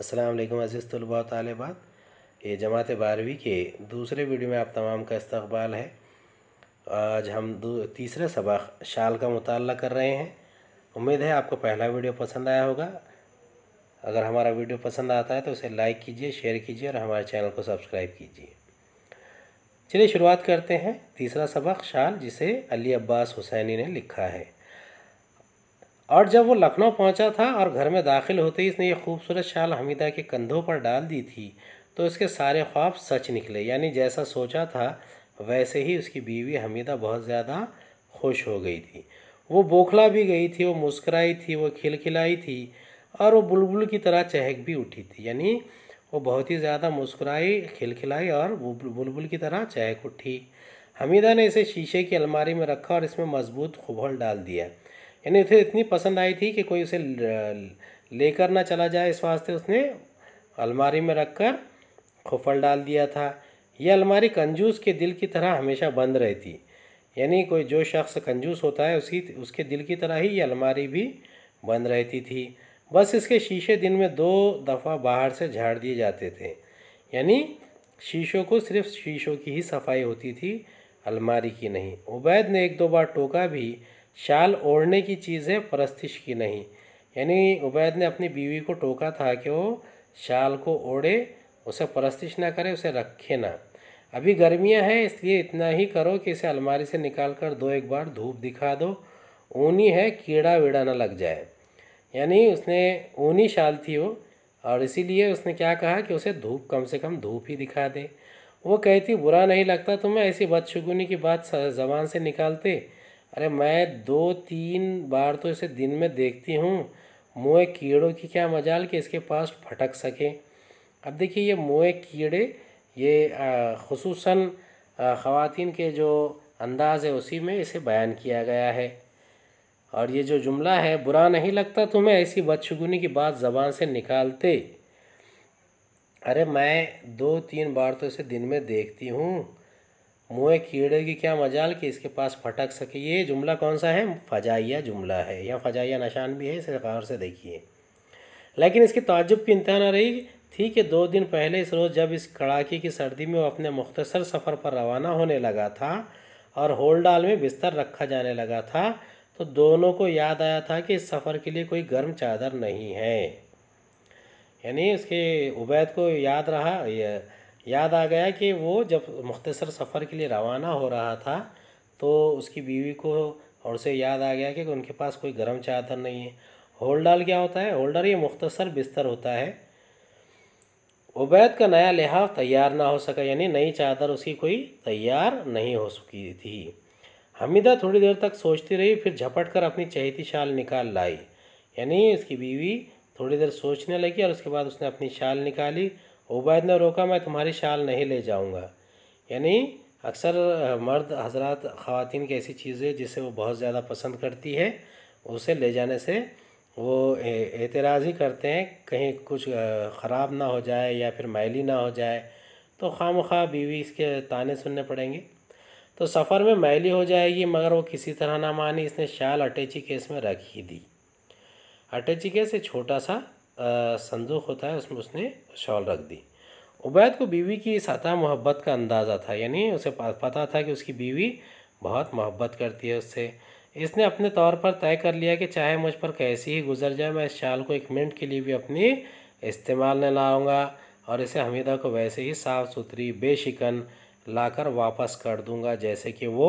असलम अज़ीज़ तलबा तलबात ये जमात बारहवीं के दूसरे वीडियो में आप तमाम का इस्तबाल है आज हम तीसरे सबक शाल का मुताल कर रहे हैं उम्मीद है आपको पहला वीडियो पसंद आया होगा अगर हमारा वीडियो पसंद आता है तो उसे लाइक कीजिए शेयर कीजिए और हमारे चैनल को सब्सक्राइब कीजिए चलिए शुरुआत करते हैं तीसरा सबक शाल जिसे अली अब्बास हुसैनी ने लिखा है और जब वो लखनऊ पहुंचा था और घर में दाखिल होते ही इसने ये खूबसूरत शाल हमीदा के कंधों पर डाल दी थी तो इसके सारे ख्वाब सच निकले यानी जैसा सोचा था वैसे ही उसकी बीवी हमीदा बहुत ज़्यादा खुश हो गई थी वो बौखला भी गई थी वो मुस्कराई थी वो खिलखिलाई थी और वो बुलबुल की तरह चहक भी उठी थी यानी वो बहुत ही ज़्यादा मुस्कुराई खिलखिलाई और बुलबुल की तरह चहक उठी हमीदा ने इसे शीशे की अलमारी में रखा और इसमें मजबूत खुबल डाल दिया यानी उसे इतनी पसंद आई थी कि कोई उसे लेकर ना चला जाए इस वास्ते उसने अलमारी में रख कर खुफल डाल दिया था यह अलमारी कंजूस के दिल की तरह हमेशा बंद रहती यानी कोई जो शख्स कंजूस होता है उसकी उसके दिल की तरह ही ये अलमारी भी बंद रहती थी बस इसके शीशे दिन में दो दफ़ा बाहर से झाड़ दिए जाते थे यानी शीशों को सिर्फ शीशों की ही सफाई होती थी अलमारी की नहीं उबैद ने एक दो बार टोका भी शाल ओढ़ने की चीज़ है परस्तिश की नहीं यानी उबैद ने अपनी बीवी को टोका था कि वो शाल को ओढ़े उसे परस्तिश ना करे उसे रखे ना अभी गर्मियां हैं इसलिए इतना ही करो कि इसे अलमारी से निकाल कर दो एक बार धूप दिखा दो ऊनी है कीड़ा वीड़ा ना लग जाए यानी उसने ऊनी शाल थी वो और इसीलिए उसने क्या कहा कि उसे धूप कम से कम धूप ही दिखा दे वो कहती बुरा नहीं लगता तुम्हें ऐसी बदशगुनी की बात जबान से निकालते अरे मैं दो तीन बार तो इसे दिन में देखती हूँ मोए कीड़ों की क्या मजाल कि इसके पास फटक सके अब देखिए ये मोए कीड़े ये खसूस ख़वान के जो अंदाज़ है उसी में इसे बयान किया गया है और ये जो जुमला है बुरा नहीं लगता तुम्हें ऐसी बदशगुनी की बात ज़बान से निकालते अरे मैं दो तीन बार तो इसे दिन में देखती हूँ मोए कीड़े की क्या मजाल कि इसके पास फटक सके ये जुमला कौन सा है फजाइया जुमला है या फजाइया नशान भी है इसे गौर से देखिए लेकिन इसकी ताजुब की इंतहा ना रही थी कि दो दिन पहले इस रोज़ जब इस कड़ाके की सर्दी में वो अपने मुख्तसर सफ़र पर रवाना होने लगा था और होलडाल में बिस्तर रखा जाने लगा था तो दोनों को याद आया था कि इस सफ़र के लिए कोई गर्म चादर नहीं है यानी उसके उबैद को याद रहा याद आ गया कि वो जब मुख्तसर सफ़र के लिए रवाना हो रहा था तो उसकी बीवी को और उसे याद आ गया कि उनके पास कोई गर्म चादर नहीं है होल्डाल क्या होता है होल्डर ये मुख्तसर बिस्तर होता है उबैद का नया लिहाफ तैयार ना हो सका यानी नई चादर उसकी कोई तैयार नहीं हो सकी थी हमीदा थोड़ी देर तक सोचती रही फिर झपट कर अपनी चहती शाल निकाल लाई यानी उसकी बीवी थोड़ी देर सोचने लगी और उसके बाद उसने अपनी शाल निकाली उबैद ने रोका मैं तुम्हारी शाल नहीं ले जाऊँगा यानी अक्सर मर्द हजरात ख़वान की ऐसी चीज़ें जिसे वो बहुत ज़्यादा पसंद करती है उसे ले जाने से वो एतराज़ ही करते हैं कहीं कुछ ख़राब ना हो जाए या फिर मैली ना हो जाए तो खाम खा बीवी इसके ताने सुनने पड़ेंगे तो सफ़र में मैली हो जाएगी मगर वो किसी तरह ना मानी इसने शाल अटैची केस में रख ही दी अटैची केस एक छोटा सा संदूक होता है उसमें उसने शॉल रख दी उबैद को बीवी की सतह मोहब्बत का अंदाज़ा था यानी उसे पता था कि उसकी बीवी बहुत मोहब्बत करती है उससे इसने अपने तौर पर तय कर लिया कि चाहे मुझ पर कैसी ही गुजर जाए मैं इस शाल को एक मिनट के लिए भी अपनी इस्तेमाल न लाऊंगा और इसे हमीदा को वैसे ही साफ़ सुथरी बेशिकन लाकर वापस कर दूंगा जैसे कि वो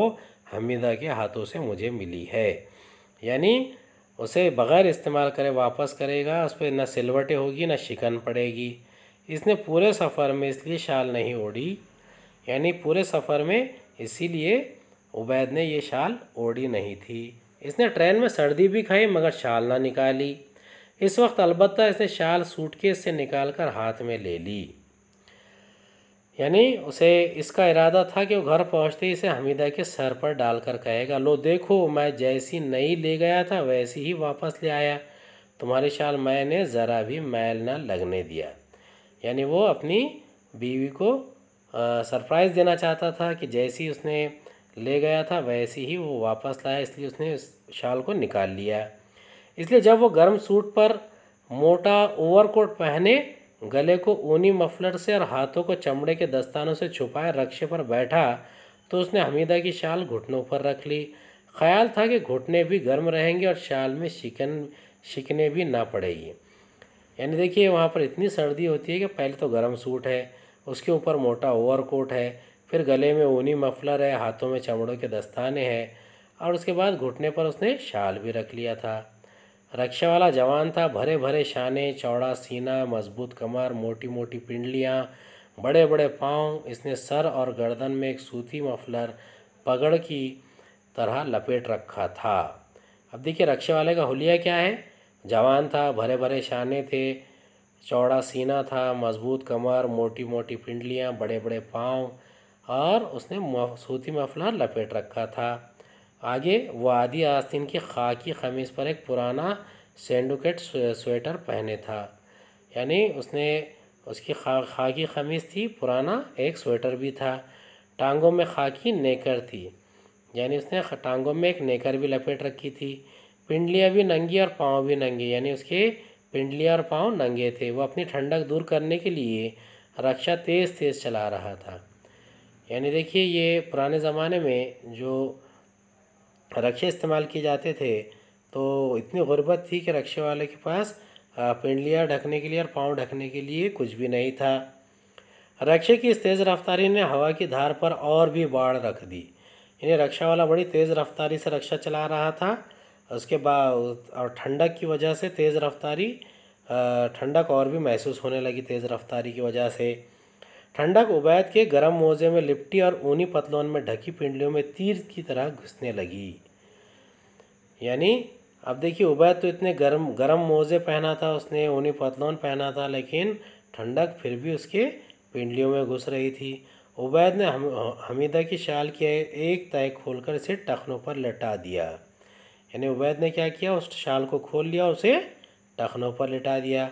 हमीदा के हाथों से मुझे मिली है यानी उसे बग़ैर इस्तेमाल करे वापस करेगा उस पर ना सिलवटें होगी ना शिकन पड़ेगी इसने पूरे सफ़र में इसलिए शाल नहीं ओढ़ी यानी पूरे सफ़र में इसीलिए उबैद ने ये शाल ओढ़ी नहीं थी इसने ट्रेन में सर्दी भी खाई मगर शाल ना निकाली इस वक्त अलबत्ता इसने शाल सूटकेस से निकाल कर हाथ में ले ली यानी उसे इसका इरादा था कि वो घर पहुंचते ही इसे हमीदा के सर पर डालकर कहेगा लो देखो मैं जैसी नई ले गया था वैसी ही वापस ले आया तुम्हारी शाल मैंने ज़रा भी मैल ना लगने दिया यानी वो अपनी बीवी को सरप्राइज़ देना चाहता था कि जैसी उसने ले गया था वैसी ही वो वापस लाया इसलिए उसने उस शाल को निकाल लिया इसलिए जब वो गर्म सूट पर मोटा ओवरकोट पहने गले को ऊनी मफलर से और हाथों को चमड़े के दस्तानों से छुपाए रक्षे पर बैठा तो उसने हमीदा की शाल घुटनों पर रख ली ख्याल था कि घुटने भी गर्म रहेंगे और शाल में शिकन शिकने भी ना पड़ेगी यानी देखिए वहाँ पर इतनी सर्दी होती है कि पहले तो गर्म सूट है उसके ऊपर मोटा ओवर कोट है फिर गले में ऊनी मफलर है हाथों में चमड़ों के दस्ताने हैं और उसके बाद घुटने पर उसने शाल भी रख लिया था रक्षा वाला जवान था भरे भरे शाने चौड़ा सीना मजबूत कमर मोटी मोटी पिंडलियाँ बड़े बड़े पाँव इसने सर और गर्दन में एक सूती मफलर पगड़ की तरह लपेट रखा था अब देखिए रक्षा वाले का हुलिया क्या है जवान था भरे भरे शाने थे चौड़ा सीना था मजबूत कमर मोटी मोटी पिंडलियाँ बड़े बड़े पाँव और उसने सूती मफलर लपेट रखा था आगे वादी आस्तीन की खाकी खमीज़ पर एक पुराना सेंडुकेट स्वेटर पहने था यानी उसने उसकी खा खाकी खमीज़ थी पुराना एक स्वेटर भी था टांगों में खाकी नेकर थी यानी उसने टांगों में एक नेकर भी लपेट रखी थी पिंडलियाँ भी नंगी और पाँव भी नंगे यानी उसके पिंडलियाँ और पाँव नंगे थे वो अपनी ठंडक दूर करने के लिए रक्षा तेज़ तेज़ चला रहा था यानी देखिए ये पुराने ज़माने में जो रक्षे इस्तेमाल किए जाते थे तो इतनी गुर्बत थी कि रक्षे वाले के पास पिंडलियाँ ढकने के लिए और पाँव ढकने के लिए कुछ भी नहीं था रक्षे की इस तेज़ रफ्तारी ने हवा की धार पर और भी बाढ़ रख दी इन्हें रक्षा वाला बड़ी तेज़ रफ्तारी से रक्षा चला रहा था उसके बाद और ठंडक की वजह से तेज़ रफ्तारी ठंडक और भी महसूस होने लगी तेज़ रफ्तारी की वजह से ठंडक उबैद के गर्म मोजे में लिपटी और ऊनी पतलून में ढकी पिंडलियों में तीर की तरह घुसने लगी यानी अब देखिए उबैद तो इतने गर्म गर्म मोजे पहना था उसने ऊनी पतलून पहना था लेकिन ठंडक फिर भी उसके पिंडलियों में घुस रही थी उबैद ने हम हमीदा की शाल की एक तय खोलकर इसे टखनों पर लटा दिया यानी उबैद ने क्या किया उस शाल को खोल लिया और उसे टखनों पर लटा दिया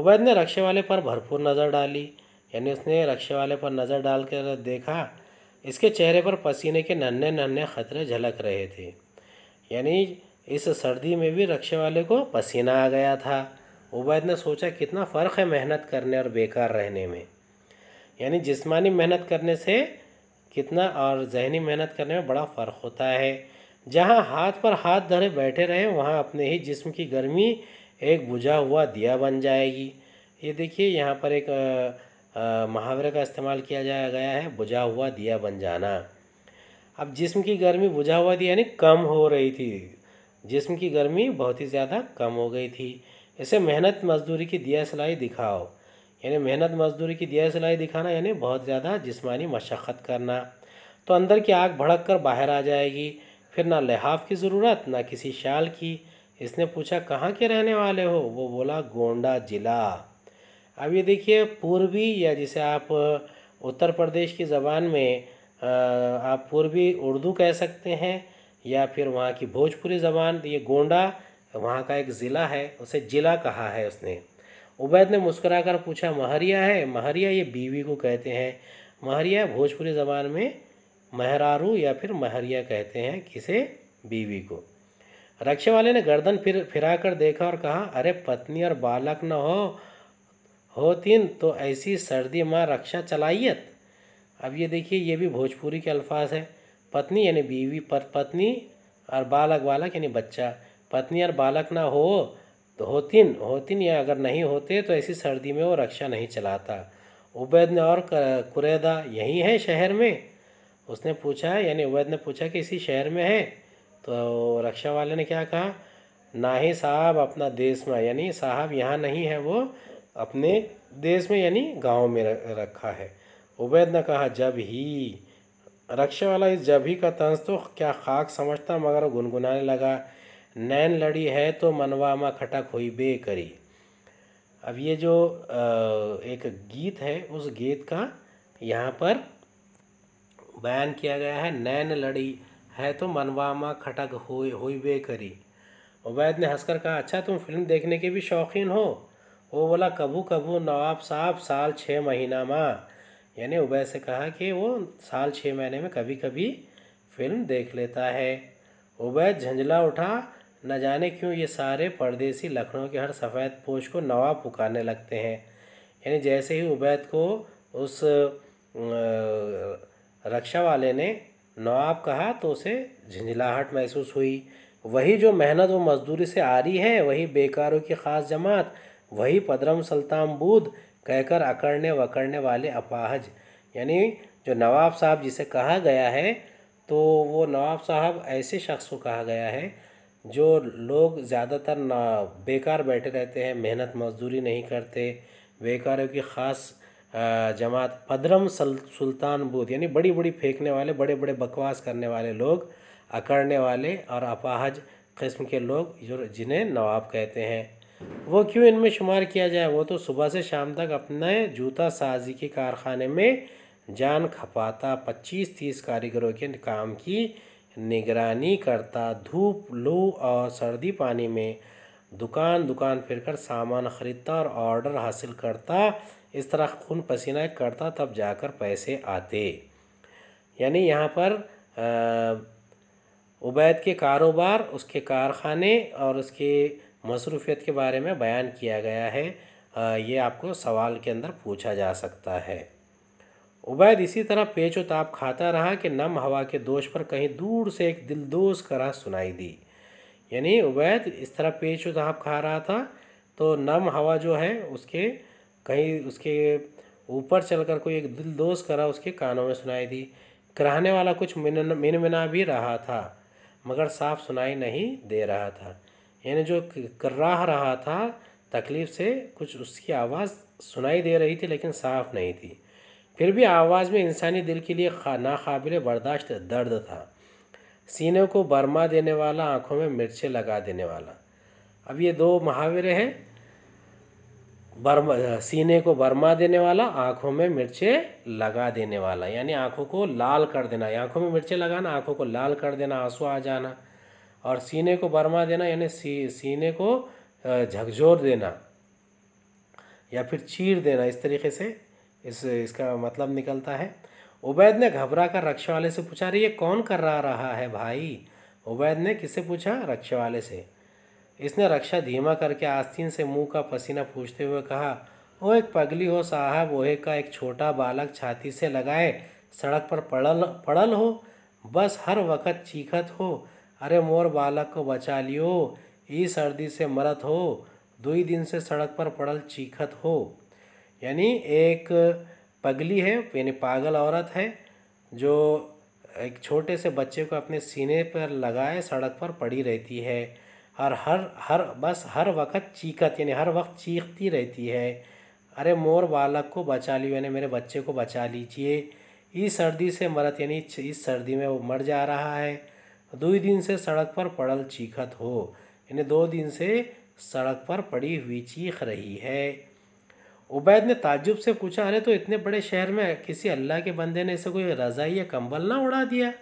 उबैद ने रक्षे वाले पर भरपूर नज़र डाली यानी उसने रक्षा वाले पर नज़र डालकर देखा इसके चेहरे पर पसीने के नन्हे नन्हे खतरे झलक रहे थे यानी इस सर्दी में भी रक्षे वाले को पसीना आ गया था उबैद ने सोचा कितना फ़र्क है मेहनत करने और बेकार रहने में यानी जिस्मानी मेहनत करने से कितना और जहनी मेहनत करने में बड़ा फ़र्क होता है जहाँ हाथ पर हाथ धरे बैठे रहे वहाँ अपने ही जिस्म की गर्मी एक बुझा हुआ दिया बन जाएगी ये देखिए यहाँ पर एक मुहावरे का इस्तेमाल किया जाया गया है बुझा हुआ दिया बन जाना अब जिस्म की गर्मी बुझा हुआ दिया यानी कम हो रही थी जिस्म की गर्मी बहुत ही ज़्यादा कम हो गई थी ऐसे मेहनत मजदूरी की दिया सिलाई दिखाओ यानी मेहनत मजदूरी की दिया सिलाई दिखाना यानी बहुत ज़्यादा जिसमानी मशक्क़त करना तो अंदर की आग भड़क कर बाहर आ जाएगी फिर ना लिहाफ की ज़रूरत ना किसी शाल की इसने पूछा कहाँ के रहने वाले हो वो बोला गोंडा ज़िला अब ये देखिए पूर्वी या जिसे आप उत्तर प्रदेश की ज़बान में आप पूर्वी उर्दू कह सकते हैं या फिर वहाँ की भोजपुरी ज़बान ये गोंडा वहाँ का एक ज़िला है उसे जिला कहा है उसने उबैद ने मुस्करा कर पूछा महरिया है महरिया ये बीवी को कहते हैं महरिया भोजपुरी ज़बान में महरारू या फिर महरिया कहते हैं किसे बीवी को रक्षा वाले ने गर्दन फिर फिरा कर देखा और कहा अरे पत्नी और बालक न हो होतीन तो ऐसी सर्दी माँ रक्षा चलाइत अब ये देखिए ये भी भोजपुरी के अल्फाज है पत्नी यानी बीवी पर पत्नी और बालक बालक यानी बच्चा पत्नी और बालक ना हो तो होतीन होतीन या अगर नहीं होते तो ऐसी सर्दी में वो रक्षा नहीं चलाता उबैद ने और कुरैदा यही है शहर में उसने पूछा यानी उबैद ने पूछा कि इसी शहर में है तो रक्षा वाले ने क्या कहा ना ही साहब अपना देश में यानी साहब यहाँ नहीं है वो अपने देश में यानी गांव में रखा है उबैद ने कहा जब ही रक्षे वाला इस जब ही का तंज तो क्या खाक समझता मगर गुनगुनाने लगा नैन लड़ी है तो मनवामा खटक हुई बे करी अब ये जो एक गीत है उस गीत का यहाँ पर बयान किया गया है नैन लड़ी है तो मनवामा खटक हुई हुई बे करी उबैद ने हंसकर कहा अच्छा तुम फिल्म देखने के भी शौकीन हो वो बोला कभू कभू नवाब साहब साल छः महीना माँ यानी उबैद से कहा कि वो साल छः महीने में कभी कभी फिल्म देख लेता है उबैद झंझला उठा न जाने क्यों ये सारे परदेसी लखनऊ के हर सफ़ेद पोष को नवाब पुकारने लगते हैं यानी जैसे ही उबैद को उस रक्षा वाले ने नवाब कहा तो उसे झंझलाहट महसूस हुई वही जो मेहनत व मजदूरी से आ रही है वही बेकारों की ख़ास जमात वही पदरम सुल्तान बूद कहकर अकड़ने वकड़ने वाले अपाहज यानी जो नवाब साहब जिसे कहा गया है तो वो नवाब साहब ऐसे शख्स को कहा गया है जो लोग ज़्यादातर ना बेकार बैठे रहते हैं मेहनत मजदूरी नहीं करते बेकारों की ख़ास जमात पदरम सल सुल्तान बूद यानी बड़ी बड़ी फेंकने वाले बड़े बड़े बकवास करने वाले लोग अकड़ने वाले और अपाहज किस्म के लोग जो जिन्हें नवाब कहते हैं वो क्यों इनमें शुमार किया जाए वो तो सुबह से शाम तक अपने जूता साजी के कारखाने में जान खपाता पच्चीस तीस कारीगरों के काम की निगरानी करता धूप लू और सर्दी पानी में दुकान दुकान फिरकर सामान ख़रीदता और ऑर्डर हासिल करता इस तरह खून पसीना करता तब जाकर पैसे आते यानी यहाँ पर उबैद के कारोबार उसके कारखाने और उसके मसरूफ़ियत के बारे में बयान किया गया है ये आपको सवाल के अंदर पूछा जा सकता है उबैद इसी तरह पेच उताप खाता रहा कि नम हवा के दोष पर कहीं दूर से एक दिलदोज करा सुनाई दी यानी उबैद इस तरह पेच उताप खा रहा था तो नम हवा जो है उसके कहीं उसके ऊपर चलकर कोई एक दिलदोज करा उसके कानों में सुनाई दी कराहने वाला कुछ मिन मिनमिना भी रहा था मगर साफ सुनाई नहीं दे रहा था यानी जो कर्राह रहा था तकलीफ़ से कुछ उसकी आवाज़ सुनाई दे रही थी लेकिन साफ़ नहीं थी फिर भी आवाज़ में इंसानी दिल के लिए नाकबिल बर्दाश्त दर्द था सीने को बर्मा देने वाला आँखों में मिर्चें लगा देने वाला अब ये दो महावरे हैं बर्मा सीने को बर्मा देने वाला आँखों में मिर्चें लगा देने वाला यानी आँखों को लाल कर देना आँखों में मिर्चें लगाना आँखों को लाल कर देना आंसू आ जाना और सीने को बर्मा देना यानी सी सीने को झकझोर देना या फिर चीर देना इस तरीके से इस इसका मतलब निकलता है उबैद ने घबरा कर रक्षा वाले से पूछा अरे ये कौन कर रहा रहा है भाई उबैद ने किससे पूछा रक्षा वाले से इसने रक्षा धीमा करके आस्तीन से मुंह का पसीना पूछते हुए कहा वो एक पगली हो साहब ओहे का एक छोटा बालक छाती से लगाए सड़क पर पड़ल पड़ल हो बस हर वक्त चीखत हो अरे मोर बालक को बचा लियो ये सर्दी से मरत हो दो ही दिन से सड़क पर पड़ल चीखत हो यानी एक पगली है यानी पागल औरत है जो एक छोटे से बच्चे को अपने सीने पर लगाए सड़क पर पड़ी रहती है और हर हर बस हर वक्त चीखत यानी हर वक्त चीखती रहती है अरे मोर बालक को बचा लियो यानी मेरे बच्चे को बचा लीजिए इस सर्दी से मरत यानी इस सर्दी में वो मर जा रहा है ही दिन से सड़क पर पड़ल चीखत हो यानी दो दिन से सड़क पर पड़ी हुई चीख रही है उबैद ने ताजुब से पूछा अरे तो इतने बड़े शहर में किसी अल्लाह के बंदे ने इसे कोई रज़ाई या कंबल ना उड़ा दिया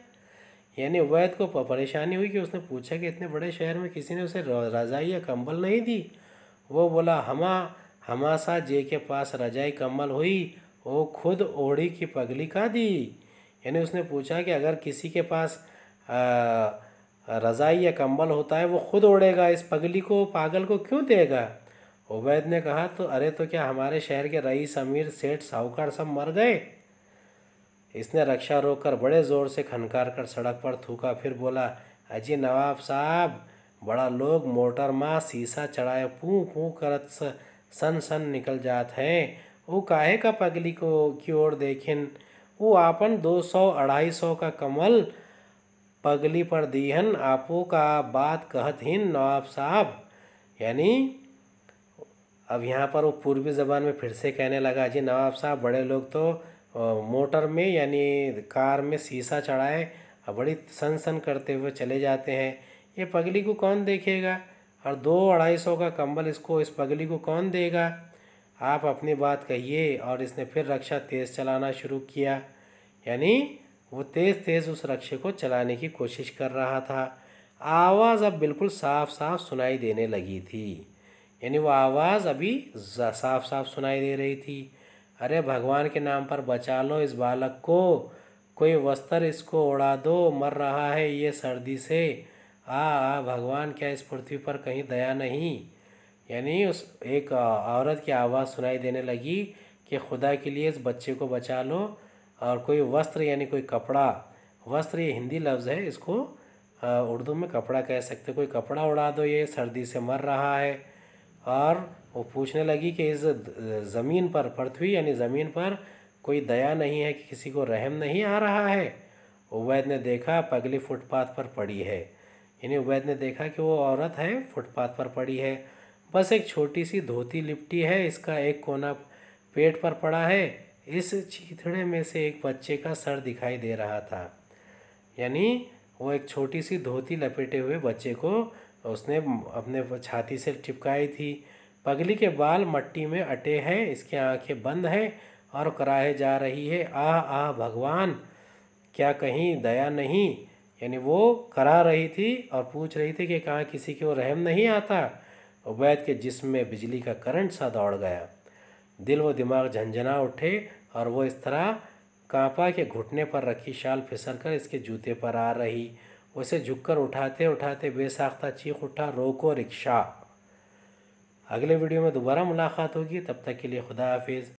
यानी उबैद को परेशानी हुई कि उसने पूछा कि इतने बड़े शहर में किसी ने उसे रज़ाई या कंबल नहीं दी वो बोला हमा हमासा जे के पास रजाई कंबल हुई वो खुद ओढ़ी की पगली का दी यानी उसने पूछा कि अगर किसी के पास रज़ाई या कंबल होता है वो ख़ुद ओढ़ेगा इस पगली को पागल को क्यों देगा उबैद ने कहा तो अरे तो क्या हमारे शहर के रईस अमीर सेठ साहूकार सब मर गए इसने रक्षा रोक कर बड़े ज़ोर से खनकार कर सड़क पर थूका फिर बोला अजी नवाब साहब बड़ा लोग मोटर माँ शीशा चढ़ाए पूँ पूँ करत सन सन निकल जात हैं वो काहे का पगली को की ओर देखें वो आपन दो सौ अढ़ाई सौ का कमल पगली पर दीहन आपो का बात कहत हिन नवाब साहब यानी अब यहाँ पर वो पूर्वी ज़बान में फिर से कहने लगा जी नवाब साहब बड़े लोग तो मोटर में यानी कार में शीशा चढ़ाए और बड़ी सन सन करते हुए चले जाते हैं ये पगली को कौन देखेगा और दो अढ़ाई सौ का कंबल इसको इस पगली को कौन देगा आप अपनी बात कहिए और इसने फिर रक्षा तेज़ चलाना शुरू किया यानी वो तेज़ तेज़ उस रक्षे को चलाने की कोशिश कर रहा था आवाज़ अब बिल्कुल साफ साफ सुनाई देने लगी थी यानी वो आवाज़ अभी साफ साफ सुनाई दे रही थी अरे भगवान के नाम पर बचा लो इस बालक को कोई वस्त्र इसको उड़ा दो मर रहा है ये सर्दी से आ आ भगवान क्या इस पृथ्वी पर कहीं दया नहीं यानी उस एक औरत की आवाज़ सुनाई देने लगी कि खुदा के लिए इस बच्चे को बचा लो और कोई वस्त्र यानी कोई कपड़ा वस्त्र ये हिंदी लफ्ज़ है इसको उर्दू में कपड़ा कह सकते कोई कपड़ा उड़ा दो ये सर्दी से मर रहा है और वो पूछने लगी कि इस ज़मीन पर पृथ्वी यानी ज़मीन पर कोई दया नहीं है कि किसी को रहम नहीं आ रहा है उबैद ने देखा पगली फुटपाथ पर पड़ी है यानी उबैद ने देखा कि वो औरत है फुटपाथ पर पड़ी है बस एक छोटी सी धोती लिपटी है इसका एक कोना पेट पर पड़ा है इस चीथड़े में से एक बच्चे का सर दिखाई दे रहा था यानी वो एक छोटी सी धोती लपेटे हुए बच्चे को उसने अपने छाती से चिपकाई थी पगली के बाल मट्टी में अटे हैं इसकी आंखें बंद हैं और कराहे जा रही है आ आ भगवान क्या कहीं दया नहीं यानी वो करा रही थी और पूछ रही थी कि कहाँ किसी की वो रहम नहीं आता उबैद के जिस्म में बिजली का करंट सा दौड़ गया दिल व दिमाग झंझना उठे और वो इस तरह कांपा के घुटने पर रखी शाल फिसल कर इसके जूते पर आ रही उसे झुककर उठाते उठाते बेसाख्ता चीख उठा रोको रिक्शा अगले वीडियो में दोबारा मुलाकात होगी तब तक के लिए खुदा हाफिज़